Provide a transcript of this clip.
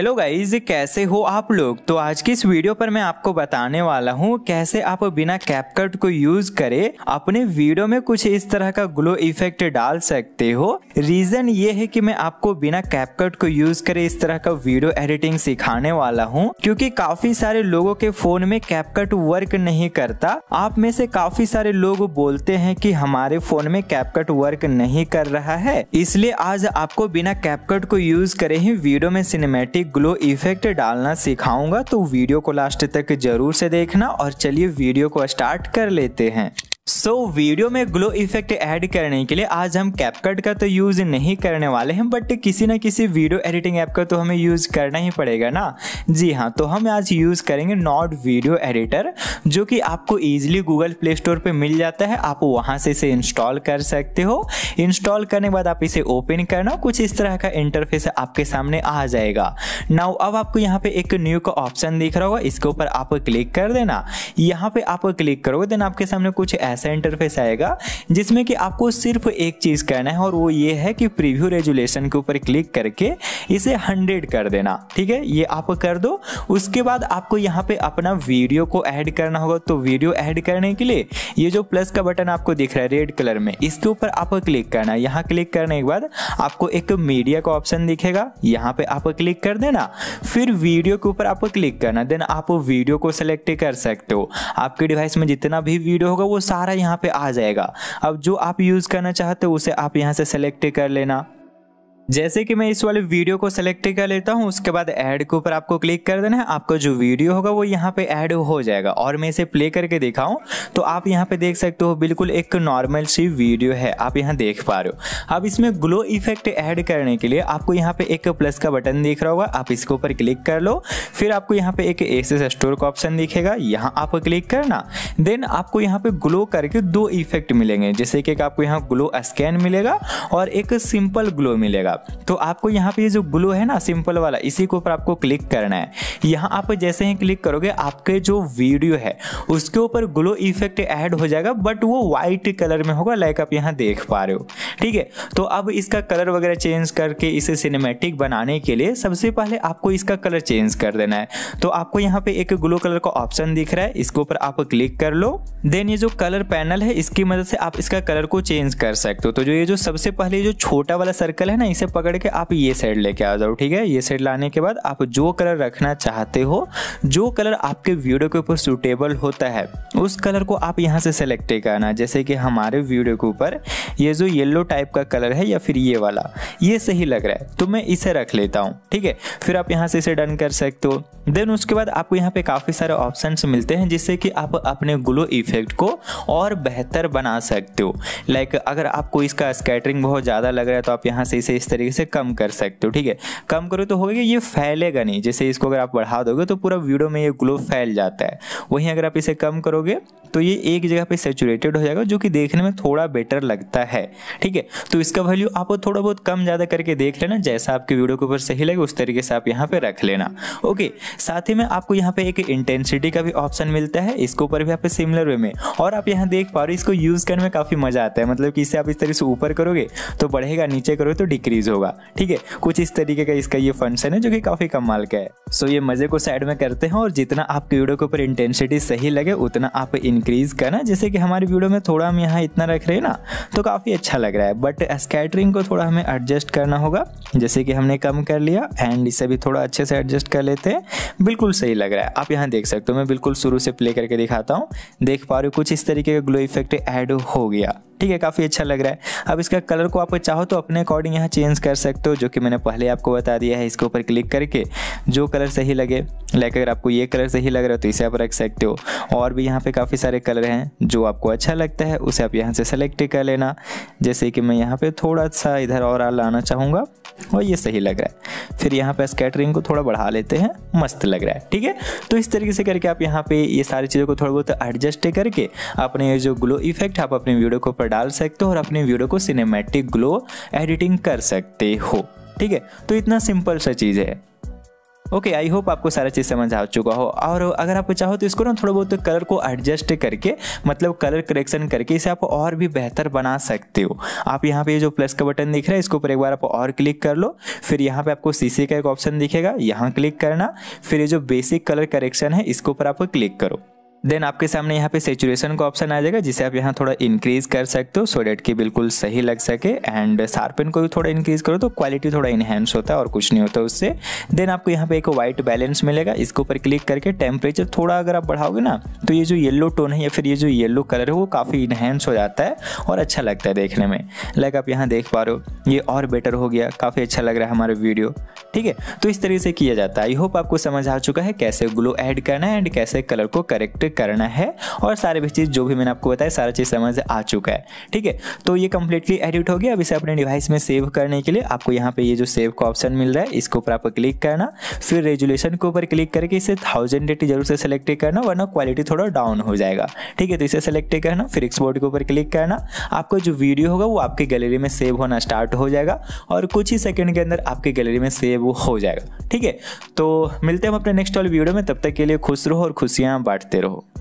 hello guys कैसे हो आप लोग तो आज की इस वीडियो पर मैं आपको बताने वाला हूँ कैसे आप बिना कैपकट को यूज करे अपने वीडियो में कुछ इस तरह का ग्लो इफेक्ट डाल सकते हो रीजन ये है कि मैं आपको बिना कैपकट को यूज करे इस तरह का वीडियो एडिटिंग सिखाने वाला हूँ क्योंकि काफी सारे लोगों के फोन में कैपकट वर्क नहीं करता आप में से काफी सारे लोग बोलते हैं की हमारे फोन में कैपकट वर्क नहीं कर रहा है इसलिए आज आपको बिना कैपकट को यूज करे ही वीडियो में सिनेमेटिक ग्लो इफेक्ट डालना सिखाऊंगा तो वीडियो को लास्ट तक जरूर से देखना और चलिए वीडियो को स्टार्ट कर लेते हैं सो so, वीडियो में ग्लो इफेक्ट ऐड करने के लिए आज हम कैपकट का तो यूज नहीं करने वाले हैं बट किसी ना किसी वीडियो एडिटिंग ऐप का तो हमें यूज करना ही पड़ेगा ना जी हाँ तो हम आज यूज करेंगे नॉट वीडियो एडिटर जो कि आपको ईजिली गूगल प्ले स्टोर पर मिल जाता है आप वहां से इसे इंस्टॉल कर सकते हो इंस्टॉल करने के बाद आप इसे ओपन करना कुछ इस तरह का इंटरफेस आपके सामने आ जाएगा नाउ अब आपको यहाँ पे एक न्यू का ऑप्शन दिख रहा होगा इसके ऊपर आप क्लिक कर देना यहाँ पे आप क्लिक करोगे देन आपके सामने कुछ ऐसा इंटरफेस आएगा जिसमें कि आपको सिर्फ एक चीज़ करना है और वो ये है कि प्रीव्यू रेजुलेशन के ऊपर क्लिक करके इसे हंड्रेड कर देना ठीक है ये आप कर दो उसके बाद आपको यहाँ पे अपना वीडियो को ऐड करना होगा तो वीडियो ऐड करने के लिए ये जो प्लस का बटन आपको दिख रहा है रेड कलर में इसके ऊपर आप क्लिक करना है यहाँ क्लिक करने के बाद आपको एक मीडिया का ऑप्शन दिखेगा यहाँ पे आप क्लिक कर देना फिर वीडियो के ऊपर आप क्लिक करना देन आप वीडियो को सेलेक्ट कर सकते हो आपके डिवाइस में जितना भी वीडियो होगा वो सारा सारा यहाँ पे आ जाएगा अब जो आप यूज़ करना चाहते हो उसे आप यहाँ से सेलेक्ट कर लेना जैसे कि मैं इस वाले वीडियो को सेलेक्ट कर लेता हूँ उसके बाद ऐड के ऊपर आपको क्लिक कर देना है आपका जो वीडियो होगा वो यहाँ पे ऐड हो जाएगा और मैं इसे प्ले करके दिखाऊं तो आप यहाँ पे देख सकते हो बिल्कुल एक नॉर्मल सी वीडियो है आप यहाँ देख पा रहे हो अब इसमें ग्लो इफेक्ट ऐड करने के लिए आपको यहाँ पे एक प्लस का बटन दिख रहा होगा आप इसके ऊपर क्लिक कर लो फिर आपको यहाँ पे एक एस स्टोर का ऑप्शन दिखेगा यहाँ आप क्लिक करना देन आपको यहाँ पे ग्लो करके दो इफेक्ट मिलेंगे जैसे कि आपको यहाँ ग्लो स्कैन मिलेगा और एक सिंपल ग्लो मिलेगा तो आपको यहाँ पे जो ग्लू है ना सिंपल वाला इसी के ऊपर आपको क्लिक करना है यहाँ आप जैसे ही क्लिक करोगे आपके जो वीडियो है उसके ऊपर ग्लो इफेक्ट ऐड हो जाएगा बट वो व्हाइट कलर में होगा लाइक आप यहाँ देख पा रहे हो ठीक है तो अब इसका कलर वगैरह चेंज करके इसे सिनेमेटिक बनाने के लिए सबसे पहले आपको इसका कलर चेंज कर देना है तो आपको यहाँ पे एक ग्लो कलर का ऑप्शन दिख रहा है इसके ऊपर आप क्लिक कर लो देन ये जो कलर पैनल है इसकी मदद से आप इसका कलर को चेंज कर सकते हो तो जो ये जो सबसे पहले जो छोटा वाला सर्कल है ना इसे पकड़ के आप ये साइड लेके आ जाओ ठीक है ये साइड लाने के बाद आप जो कलर रखना चाहते हो जो कलर आपके वीडियो के ऊपर सुटेबल होता है उस कलर को आप यहाँ से सेलेक्ट करना जैसे कि हमारे वीडियो के ऊपर ये जो येलो टाइप का कलर है या फिर ये वाला ये सही लग रहा है तो मैं इसे रख लेता हूँ ठीक है फिर आप यहाँ से इसे डन कर सकते हो देन उसके बाद आपको यहाँ पे काफ़ी सारे ऑप्शन मिलते हैं जिससे कि आप अपने ग्लो इफेक्ट को और बेहतर बना सकते हो लाइक अगर आपको इसका स्कैटरिंग बहुत ज़्यादा लग रहा है तो आप यहाँ से इसे इस तरीके से कम कर सकते हो ठीक है कम करो तो होगा ये फैलेगा नहीं जैसे इसको अगर आप बढ़ा दोगे तो पूरा वीडियो में ये ग्लो फैल जाता है वहीं अगर आप इसे कम करोगे तो ये एक जगह पे सेचुरेटेड हो जाएगा जो कि देखने में थोड़ा बेटर लगता है ठीक है तो इसका वैल्यू आपको थोड़ा बहुत कम ज़्यादा करके देख लेना जैसा आपके वीडियो के ऊपर सही लगे उस तरीके से आप यहाँ पे रख लेना ओके साथ ही में आपको यहाँ पे एक इंटेंसिटी का भी ऑप्शन मिलता है इसके ऊपर भी आप सिमिलर वे में और आप यहाँ देख पा रहे हो इसको यूज़ करने में काफ़ी मज़ा आता है मतलब कि इसे आप इस तरीके से ऊपर करोगे तो बढ़ेगा नीचे करोगे तो डिक्रीज रिलीज होगा ठीक है कुछ इस तरीके का इसका ये फंक्शन है जो कि काफी कमाल का है सो ये मजे को साइड में करते हैं और जितना आपके वीडियो के ऊपर इंटेंसिटी सही लगे उतना आप इंक्रीज करना जैसे कि हमारे वीडियो में थोड़ा हम यहाँ इतना रख रहे हैं ना तो काफी अच्छा लग रहा है बट स्कैटरिंग को थोड़ा हमें एडजस्ट करना होगा जैसे कि हमने कम कर लिया एंड इसे भी थोड़ा अच्छे से एडजस्ट कर लेते हैं बिल्कुल सही लग रहा है आप यहाँ देख सकते हो मैं बिल्कुल शुरू से प्ले करके दिखाता हूँ देख पा रहे हो कुछ इस तरीके का ग्लो इफेक्ट ऐड हो गया ठीक है काफ़ी अच्छा लग रहा है अब इसका कलर को आप चाहो तो अपने अकॉर्डिंग यहाँ चेंज कर सकते हो जो कि मैंने पहले आपको बता दिया है इसके ऊपर क्लिक करके जो कलर सही लगे लाइक अगर आपको ये कलर सही लग रहा है तो इसे आप रख सकते हो और भी यहाँ पर काफ़ी सारे कलर हैं जो आपको अच्छा लगता है उसे आप यहाँ से सेलेक्ट कर लेना जैसे कि मैं यहाँ पर थोड़ा सा इधर और लाना चाहूँगा और ये सही लग रहा है फिर यहाँ पे स्कैटरिंग को थोड़ा बढ़ा लेते हैं मस्त लग रहा है ठीक है तो इस तरीके से करके आप यहाँ पे ये सारी चीज़ों को थोड़ा बहुत एडजस्ट करके अपने जो ग्लो इफेक्ट आप अपने वीडियो को ऊपर डाल सकते हो और अपने वीडियो को सिनेमेटिक ग्लो एडिटिंग कर सकते हो ठीक है तो इतना सिंपल सा चीज़ है ओके आई होप आपको सारा चीज़ समझ आ चुका हो और अगर आप चाहो तो इसको ना थोड़ा बहुत तो कलर को एडजस्ट करके मतलब कलर करेक्शन करके इसे आप और भी बेहतर बना सकते हो आप यहाँ पे ये जो प्लस का बटन दिख रहा है इसके ऊपर एक बार आप और क्लिक कर लो फिर यहाँ पे आपको सीसी का एक ऑप्शन दिखेगा यहाँ क्लिक करना फिर ये जो बेसिक कलर करेक्शन है इसके ऊपर आप क्लिक करो देन आपके सामने यहाँ पे सेचुरेशन का ऑप्शन आ जाएगा जिसे आप यहाँ थोड़ा इंक्रीज कर सकते हो सो डेट की बिल्कुल सही लग सके एंड सार्पिन को भी थोड़ा इंक्रीज करो तो क्वालिटी थोड़ा इन्हेंस होता है और कुछ नहीं होता उससे देन आपको यहाँ पे एक वाइट बैलेंस मिलेगा इसके ऊपर क्लिक करके टेम्परेचर थोड़ा अगर आप बढ़ाओगे ना तो ये जो येल्लो टोन है या फिर ये जो येल्लो कलर है वो काफ़ी इन्हेंस हो जाता है और अच्छा लगता है देखने में लाइक आप यहाँ देख पा रहे हो ये और बेटर हो गया काफ़ी अच्छा लग रहा है हमारा वीडियो ठीक है तो इस तरीके से किया जाता है आई होप आपको समझ आ चुका है कैसे ग्लो ऐड करना है एंड कैसे कलर को करेक्ट करना है और सारे भी चीज़ जो भी मैंने आपको बताया सारा चीज़ समझ आ चुका है ठीक है तो ये कम्प्लीटली एडिट हो गया अब इसे अपने डिवाइस में सेव करने के लिए आपको यहाँ पे ये जो सेव का ऑप्शन मिल रहा है इसके ऊपर आपको क्लिक करना फिर रेजुलेशन के ऊपर क्लिक करके इसे थाउजेंड एटी जरूर से सेलेक्ट करना वरना क्वालिटी थोड़ा डाउन हो जाएगा ठीक है तो इसे सेलेक्ट करना फिर एक्सपोर्ट के ऊपर क्लिक करना आपका जो वीडियो होगा वो आपकी गैलरी में सेव होना स्टार्ट हो जाएगा और कुछ ही सेकंड के अंदर आपकी गैलरी में सेव हो जाएगा ठीक है तो मिलते हैं हम अपने नेक्स्ट वाले वीडियो में तब तक के लिए खुश रहो और खुशियाँ बांटते रहो